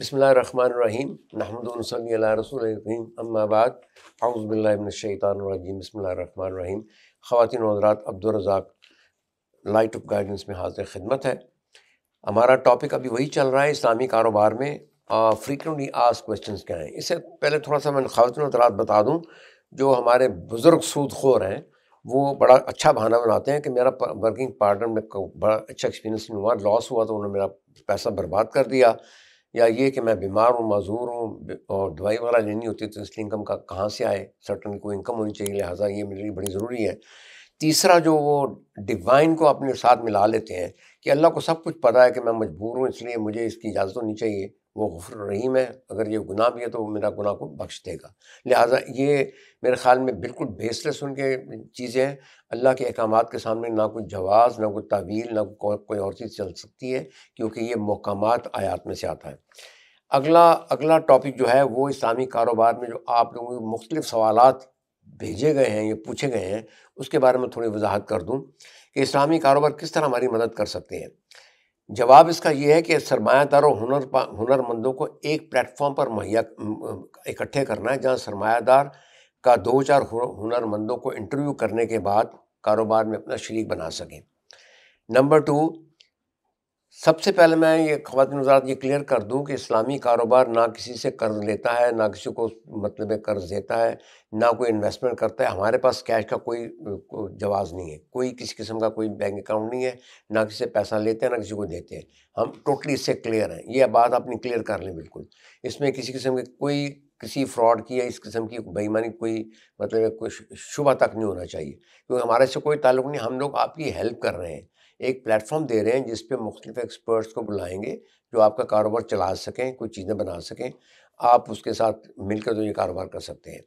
बसमीम नहमदल रसोलम अम्माबाद आउज़बिल्लाशैतानरजीम बसमीम ख़वान हजरात अब्दुलरजाक लाइट ऑफ गाइडेंस में हाजिर खिदमत है हमारा टॉपिक अभी वही चल रहा है इस्लामी कारोबार में फ्रीकवेंटली आज क्वेश्चन क्या हैं इससे पहले थोड़ा सा मैं खातन हजरात बता दूँ जो हमारे बुज़ुर्ग सूदखोर हैं वो बड़ा अच्छा बहाना बनाते हैं कि मेरा वर्किंग पार्टनर में बड़ा अच्छा एक्सपीरियंस नहीं हुआ लॉस हुआ तो उन्होंने मेरा पैसा बर्बाद कर दिया या ये कि मैं बीमार हूँ मजदूर हूँ और दवाई वगैरह लेनी होती तो इसलिए इनकम का कहाँ से आए सर्टन कोई इनकम होनी चाहिए लिहाजा ये मेरे लिए बड़ी ज़रूरी है तीसरा जो वो डिवाइन को अपने साथ मिला लेते हैं कि अल्लाह को सब कुछ पता है कि मैं मजबूर हूँ इसलिए मुझे इसकी इजाज़त होनी चाहिए वो गफर रहीम है अगर ये गुनाह भी है तो वो मेरा गुनाह को बख्श देगा लिहाजा ये मेरे ख़्याल में बिल्कुल बेसलेस उनके चीज़ें हैं अल्लाह के अहकाम के सामने ना कोई जवाज़ ना कोई तावील ना कोई और चीज़ चल सकती है क्योंकि ये मकाम आयात में से आता है अगला अगला टॉपिक जो है वो इस्लामी कारोबार में जो आप लोगों के मुख्तलिफ सवाल भेजे गए हैं या पूछे गए हैं उसके बारे में थोड़ी वजाहत कर दूँ कि इस्लामी कारोबार किस तरह हमारी मदद कर सकते हैं जवाब इसका यह है कि सरमायादार और हुनर हुनरमंदों को एक प्लेटफॉर्म पर मुहैया इकट्ठे करना है जहां सरमायादार का दो चार हुनरमंदों को इंटरव्यू करने के बाद कारोबार में अपना शरीक बना सकें नंबर टू सबसे पहले मैं ये खातिन वजारत ये क्लियर कर दूँ कि इस्लामी कारोबार ना किसी से कर्ज़ लेता है ना किसी को मतलब कर्ज़ देता है ना कोई इन्वेस्टमेंट करता है हमारे पास कैश का कोई जवाज़ नहीं है कोई किसी किस्म का कोई बैंक अकाउंट नहीं है ना किसी से पैसा लेते हैं ना किसी को देते हैं हम टोटली इससे क्लियर हैं ये बात आपने क्लियर कर लें बिल्कुल इसमें किसी किस्म के कोई किसी फ्रॉड की या इस किस्म की बेईमानी कोई मतलब कोई शुभ तक नहीं होना चाहिए क्योंकि हमारे से कोई ताल्लुक नहीं हम लोग आपकी हेल्प कर रहे हैं एक प्लेटफॉर्म दे रहे हैं जिस पे मुख्तलिफ एक्सपर्ट्स को बुलाएंगे जो आपका कारोबार चला सकें कुछ चीज़ें बना सकें आप उसके साथ मिलकर जो ये कारोबार कर सकते हैं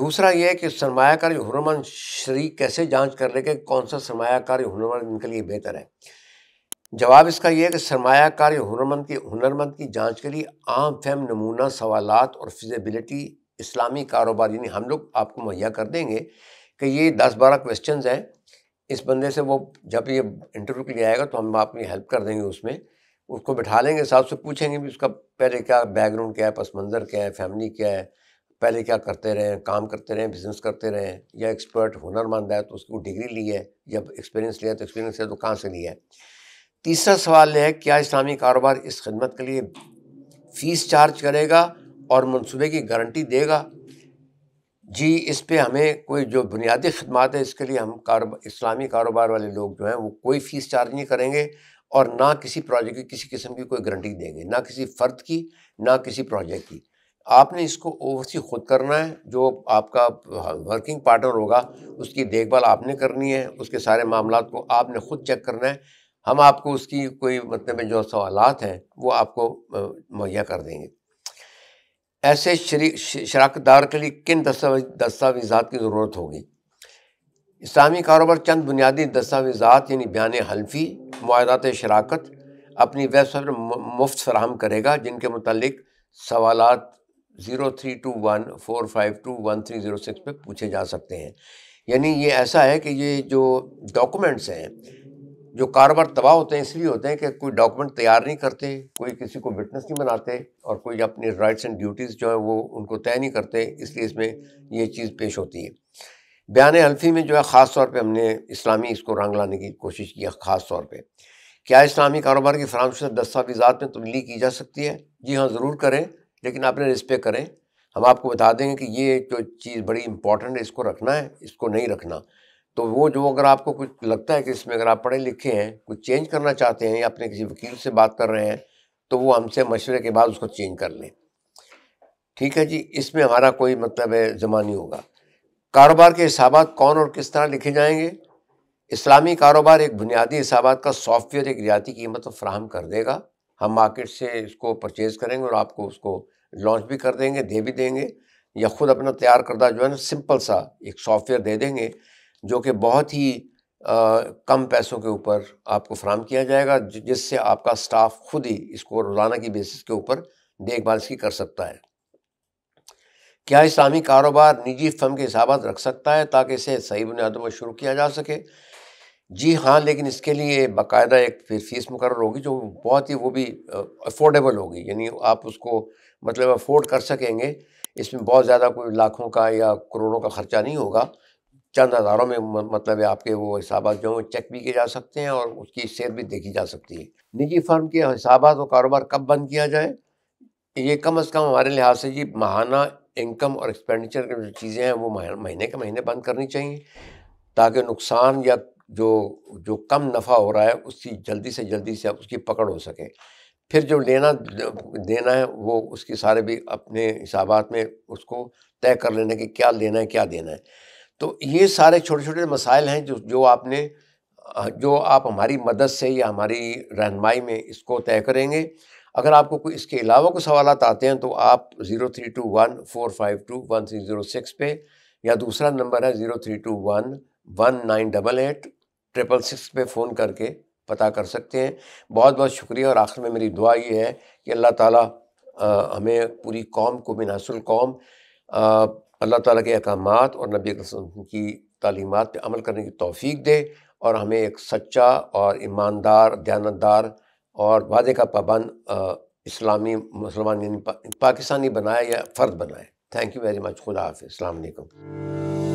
दूसरा ये है कि सरमाकारी हनरमंद श्री कैसे जांच कर रहे कि कौन सा सरमाकारी हुनरमंद इनके लिए बेहतर है जवाब इसका यह है कि सरमाकारी हनरमंद की हनरमंद की जाँच के लिए आम फैम नमूना सवाल और फिजबिलिटी इस्लामी कारोबार यानी हम लोग आपको मुहैया कर देंगे कि ये दस बारह क्वेश्चन हैं इस बंदे से वो जब ये इंटरव्यू के लिए आएगा तो हम आपकी हेल्प कर देंगे उसमें उसको बिठा लेंगे साथ से पूछेंगे भी उसका पहले क्या बैकग्राउंड क्या है पस मंज़र क्या है फैमिली क्या है पहले क्या करते रहे काम करते रहे बिजनेस करते रहे या एक्सपर्ट हुनरमंद है तो उसको डिग्री ली है जब एक्सपीरियंस लिया तो एक्सपीरियंस है तो कहाँ से लिया है तीसरा सवाल यह है क्या इस्लामी कारोबार इस खदमत के लिए फ़ीस चार्ज करेगा और मनसूबे की गारंटी देगा जी इस पे हमें कोई जो बुनियादी खदमात है इसके लिए हम कारोबार इस्लामी कारोबार वाले लोग जो हैं वो कोई फ़ीस चार्ज नहीं करेंगे और ना किसी प्रोजेक्ट की किसी किस्म की कोई गारंटी देंगे ना किसी फ़र्द की ना किसी प्रोजेक्ट की आपने इसको ओवरसी खुद करना है जो आपका वर्किंग पार्टनर होगा उसकी देखभाल आपने करनी है उसके सारे मामला को आपने खुद चेक करना है हम आपको उसकी कोई मतलब जो सवालत हैं वो आपको मुहैया कर देंगे ऐसे शराकतदार के लिए किन दस्तावेजात की ज़रूरत होगी इस्लामी कारोबार चंद बुनियादी दस्तावेजात यानी बयान हल्फी माहदात शराकत अपनी वेबसाइट पर मुफ्त फराहम करेगा जिनके मतलब सवाल zero three two one four five two one three zero six पर पूछे जा सकते हैं यानी ये ऐसा है कि ये जो डॉक्यूमेंट्स हैं जो कारोबार तबाह होते हैं इसलिए होते हैं कि कोई डॉक्यूमेंट तैयार नहीं करते कोई किसी को विटनेस नहीं बनाते और कोई अपने राइट्स एंड ड्यूटीज़ जो है वो उनको तय नहीं करते इसलिए इसमें ये चीज़ पेश होती है बयान हल्फी में जो है ख़ास तौर पर हमने इस्लामी इसको रंग लाने की कोशिश की है ख़ास तौर पर क्या इस्लामी कारोबार की फराम से दस्तावेज़ात में तब्दीली की जा सकती है जी हाँ ज़रूर करें लेकिन आपने रिस्पे करें हम आपको बता देंगे कि ये जो चीज़ बड़ी इंपॉर्टेंट है इसको रखना है इसको नहीं रखना तो वो जो अगर आपको कुछ लगता है कि इसमें अगर आप पढ़े लिखे हैं कुछ चेंज करना चाहते हैं या अपने किसी वकील से बात कर रहे हैं तो वो हमसे मशवरे के बाद उसको चेंज कर लें ठीक है जी इसमें हमारा कोई मतलब है जमा नहीं होगा कारोबार के हिसाब कौन और किस तरह लिखे जाएंगे इस्लामी कारोबार एक बुनियादी हिसाब का सॉफ्टवेयर एक रियाती कीमत तो फ्राहम कर देगा हम मार्केट से इसको परचेज़ करेंगे और आपको उसको लॉन्च भी कर देंगे दे भी देंगे या ख़ुद अपना तैयार करदा जो है ना सिंपल सा एक सॉफ्टवेयर दे देंगे जो कि बहुत ही आ, कम पैसों के ऊपर आपको फ्राहम किया जाएगा जिससे आपका स्टाफ खुद ही इसको रोज़ाना की बेसिस के ऊपर देखभाल इसकी कर सकता है क्या इस्लामी कारोबार निजी फर्म के हिसाब रख सकता है ताकि इसे सही बुनियादों पर शुरू किया जा सके जी हाँ लेकिन इसके लिए बाकायदा एक फिर फीस मुकर होगी जो बहुत ही वो भी अफोर्डेबल होगी यानी आप उसको मतलब अफोर्ड कर सकेंगे इसमें बहुत ज़्यादा कोई लाखों का या करोड़ों का ख़र्चा नहीं होगा चंद हज़ारों में मतलब है आपके वो हिसाब जो चेक भी किए जा सकते हैं और उसकी सेहत भी देखी जा सकती है निजी फर्म के हिसाब और कारोबार कब बंद किया जाए ये कम अज़ कम हमारे लिहाज से जी महाना इनकम और एक्सपेंडिचर की जो चीज़ें हैं वो महीने के महीने बंद करनी चाहिए ताकि नुकसान या जो जो कम नफ़ा हो रहा है उसकी जल्दी से जल्दी से उसकी पकड़ हो सके फिर जो लेना देना है वो उसके सारे भी अपने हिसाब में उसको तय कर लेना कि क्या लेना है क्या देना है तो ये सारे छोटे छोटे मसाइल हैं जो जो आपने जो आप हमारी मदद से या हमारी रहनमाई में इसको तय करेंगे अगर आपको कोई इसके अलावा कोई सवाल आते हैं तो आप zero three two one four five two one three zero six पे या दूसरा नंबर है zero three two one one nine double eight triple six पे फ़ोन करके पता कर सकते हैं बहुत बहुत शुक्रिया और आखिर में मेरी दुआ ये है कि अल्लाह ताला आ, हमें पूरी कौम को बिनासुल कौम आ, अल्लाह ताला के अहकाम और नबी की तालीमत पर अमल करने की तोफ़ी दे और हमें एक सच्चा और ईमानदार दयानतदार और वादे का पाबंद इस्लामी मुसलमान पा, पाकिस्तानी बनाए या फ़र्द बनाए थैंक यू वेरी मच खुदा हाफ़ अल्लाम